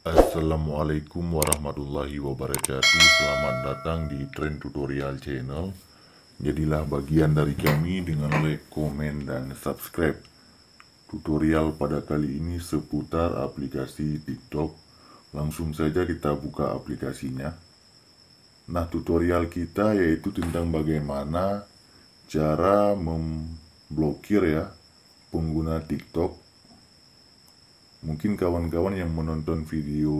Assalamualaikum warahmatullahi wabarakatuh Selamat datang di Trend Tutorial Channel Jadilah bagian dari kami dengan like, komen, dan subscribe Tutorial pada kali ini seputar aplikasi TikTok Langsung saja kita buka aplikasinya Nah tutorial kita yaitu tentang bagaimana cara memblokir ya pengguna TikTok mungkin kawan-kawan yang menonton video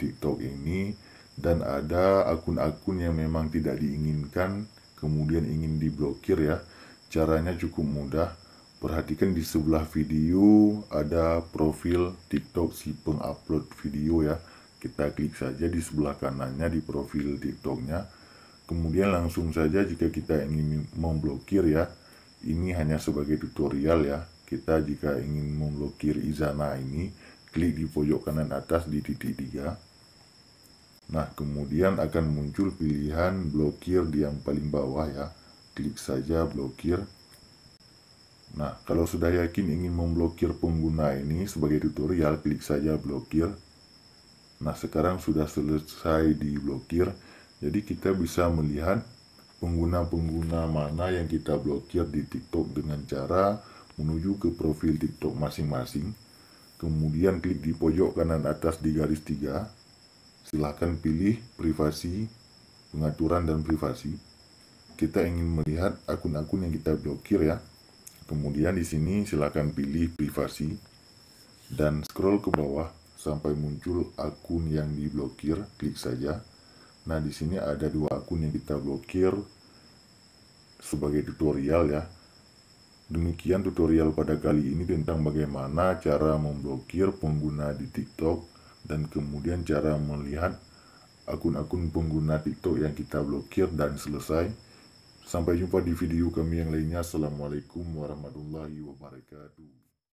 TikTok ini dan ada akun-akun yang memang tidak diinginkan kemudian ingin diblokir ya. Caranya cukup mudah. Perhatikan di sebelah video ada profil TikTok si pengupload video ya. Kita klik saja di sebelah kanannya di profil TikToknya. Kemudian langsung saja jika kita ingin memblokir ya. Ini hanya sebagai tutorial ya kita jika ingin memblokir izana ini klik di pojok kanan atas di titik 3 nah kemudian akan muncul pilihan blokir di yang paling bawah ya klik saja blokir nah kalau sudah yakin ingin memblokir pengguna ini sebagai tutorial klik saja blokir nah sekarang sudah selesai diblokir jadi kita bisa melihat pengguna-pengguna mana yang kita blokir di TikTok dengan cara menuju ke profil TikTok masing-masing, kemudian klik di pojok kanan atas di garis tiga. Silahkan pilih privasi, pengaturan dan privasi. Kita ingin melihat akun-akun yang kita blokir ya. Kemudian di sini silahkan pilih privasi dan scroll ke bawah sampai muncul akun yang diblokir, klik saja. Nah, di sini ada dua akun yang kita blokir sebagai tutorial ya. Demikian tutorial pada kali ini tentang bagaimana cara memblokir pengguna di TikTok dan kemudian cara melihat akun-akun pengguna TikTok yang kita blokir dan selesai. Sampai jumpa di video kami yang lainnya. Assalamualaikum warahmatullahi wabarakatuh.